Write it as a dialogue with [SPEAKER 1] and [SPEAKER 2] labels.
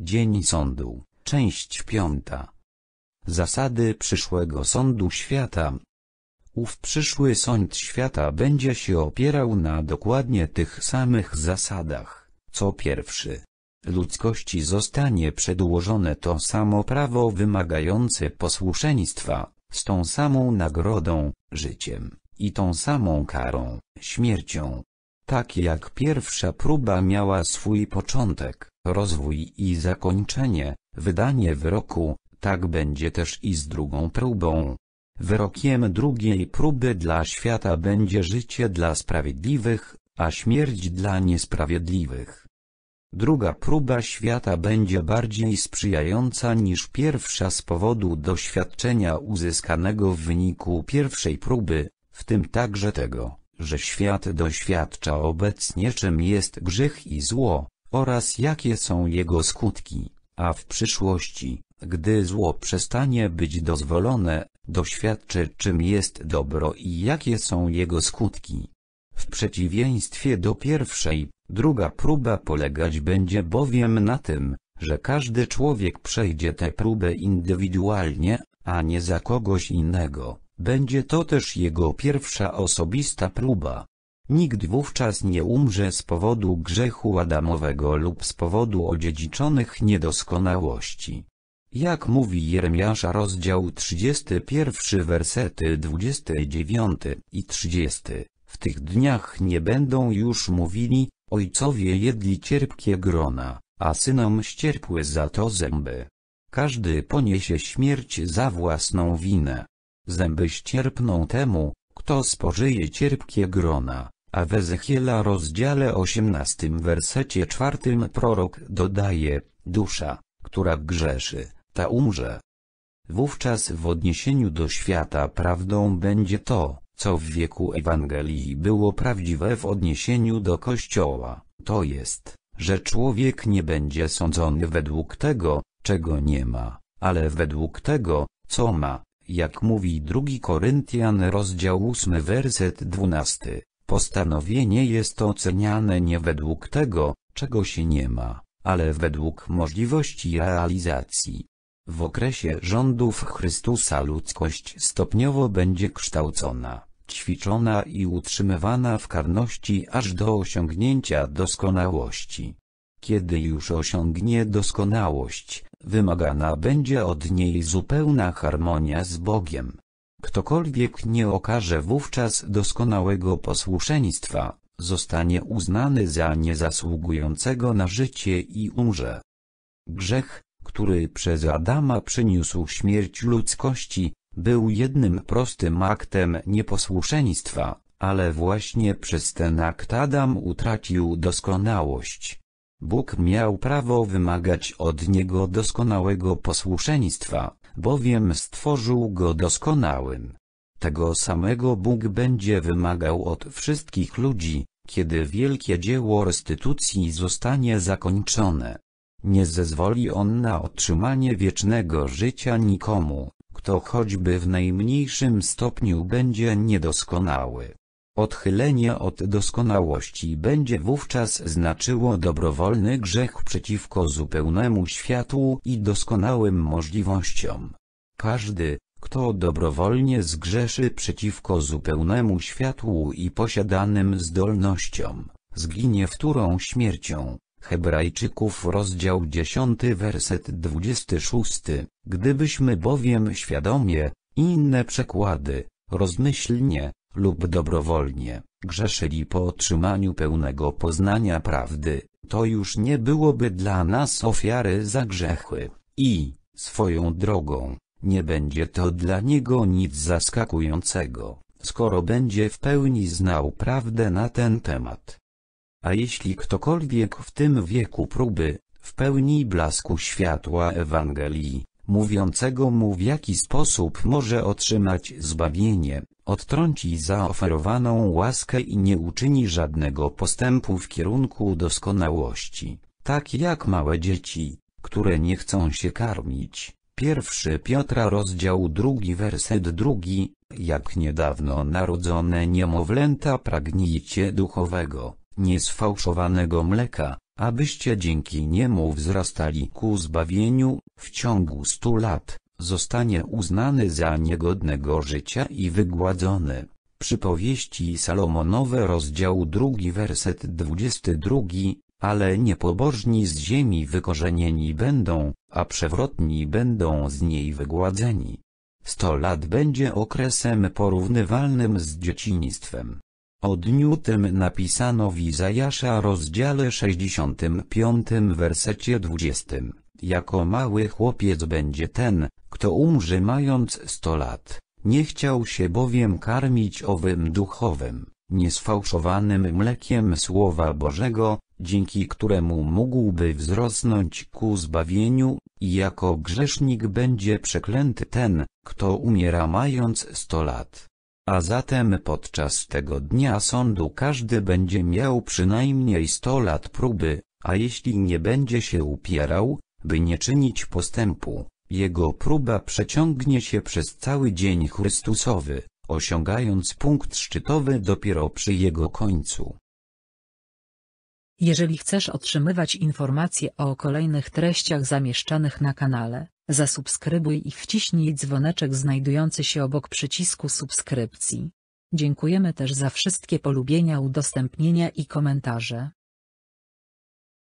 [SPEAKER 1] Dzień Sądu, część piąta. Zasady przyszłego Sądu Świata Ów przyszły Sąd Świata będzie się opierał na dokładnie tych samych zasadach, co pierwszy. Ludzkości zostanie przedłożone to samo prawo wymagające posłuszeństwa, z tą samą nagrodą, życiem, i tą samą karą, śmiercią. Tak jak pierwsza próba miała swój początek rozwój i zakończenie, wydanie wyroku, tak będzie też i z drugą próbą. Wyrokiem drugiej próby dla świata będzie życie dla sprawiedliwych, a śmierć dla niesprawiedliwych. Druga próba świata będzie bardziej sprzyjająca niż pierwsza z powodu doświadczenia uzyskanego w wyniku pierwszej próby, w tym także tego, że świat doświadcza obecnie czym jest grzech i zło, oraz jakie są jego skutki, a w przyszłości, gdy zło przestanie być dozwolone, doświadczy czym jest dobro i jakie są jego skutki. W przeciwieństwie do pierwszej, druga próba polegać będzie bowiem na tym, że każdy człowiek przejdzie tę próbę indywidualnie, a nie za kogoś innego. Będzie to też jego pierwsza osobista próba. Nikt wówczas nie umrze z powodu grzechu Adamowego lub z powodu odziedziczonych niedoskonałości. Jak mówi Jeremiasza rozdział 31 wersety 29 i 30, w tych dniach nie będą już mówili, ojcowie jedli cierpkie grona, a synom ścierpły za to zęby. Każdy poniesie śmierć za własną winę. Zęby ścierpną temu, kto spożyje cierpkie grona. A w Ezechiela rozdziale 18 wersecie czwartym prorok dodaje, dusza, która grzeszy, ta umrze. Wówczas w odniesieniu do świata prawdą będzie to, co w wieku Ewangelii było prawdziwe w odniesieniu do Kościoła, to jest, że człowiek nie będzie sądzony według tego, czego nie ma, ale według tego, co ma, jak mówi 2 Koryntian rozdział 8 werset 12. Postanowienie jest oceniane nie według tego, czego się nie ma, ale według możliwości realizacji. W okresie rządów Chrystusa ludzkość stopniowo będzie kształcona, ćwiczona i utrzymywana w karności aż do osiągnięcia doskonałości. Kiedy już osiągnie doskonałość, wymagana będzie od niej zupełna harmonia z Bogiem. Ktokolwiek nie okaże wówczas doskonałego posłuszeństwa, zostanie uznany za niezasługującego na życie i umrze. Grzech, który przez Adama przyniósł śmierć ludzkości, był jednym prostym aktem nieposłuszeństwa, ale właśnie przez ten akt Adam utracił doskonałość. Bóg miał prawo wymagać od niego doskonałego posłuszeństwa, bowiem stworzył go doskonałym. Tego samego Bóg będzie wymagał od wszystkich ludzi, kiedy wielkie dzieło restytucji zostanie zakończone. Nie zezwoli on na otrzymanie wiecznego życia nikomu, kto choćby w najmniejszym stopniu będzie niedoskonały. Odchylenie od doskonałości będzie wówczas znaczyło dobrowolny grzech przeciwko zupełnemu światu i doskonałym możliwościom. Każdy, kto dobrowolnie zgrzeszy przeciwko zupełnemu światłu i posiadanym zdolnościom, zginie wtórą śmiercią. Hebrajczyków rozdział 10 werset 26, gdybyśmy bowiem świadomie, inne przekłady, rozmyślnie, lub dobrowolnie, grzeszyli po otrzymaniu pełnego poznania prawdy, to już nie byłoby dla nas ofiary za grzechy, i, swoją drogą, nie będzie to dla niego nic zaskakującego, skoro będzie w pełni znał prawdę na ten temat. A jeśli ktokolwiek w tym wieku próby, w pełni blasku światła Ewangelii, mówiącego mu w jaki sposób może otrzymać zbawienie, odtrąci zaoferowaną łaskę i nie uczyni żadnego postępu w kierunku doskonałości, tak jak małe dzieci, które nie chcą się karmić. Pierwszy Piotra rozdział drugi werset drugi, jak niedawno narodzone niemowlęta pragnijcie duchowego, niesfałszowanego mleka, abyście dzięki niemu wzrastali ku zbawieniu, w ciągu stu lat, zostanie uznany za niegodnego życia i wygładzony. Przypowieści Salomonowe rozdział 2 werset 22, ale niepobożni z ziemi wykorzenieni będą, a przewrotni będą z niej wygładzeni. Sto lat będzie okresem porównywalnym z dzieciństwem. O dniu tym napisano w Izajasza rozdziale 65 wersecie 20. Jako mały chłopiec będzie ten, kto umrze mając sto lat. Nie chciał się bowiem karmić owym duchowym, niesfałszowanym mlekiem Słowa Bożego, dzięki któremu mógłby wzrosnąć ku zbawieniu, i jako grzesznik będzie przeklęty ten, kto umiera mając sto lat. A zatem podczas tego dnia sądu każdy będzie miał przynajmniej sto lat próby, a jeśli nie będzie się upierał, by nie czynić postępu. Jego próba przeciągnie się przez cały dzień Chrystusowy, osiągając punkt szczytowy dopiero przy jego końcu. Jeżeli chcesz otrzymywać informacje o kolejnych treściach zamieszczanych na kanale, zasubskrybuj i wciśnij dzwoneczek znajdujący się obok przycisku subskrypcji. Dziękujemy też za wszystkie polubienia, udostępnienia i komentarze.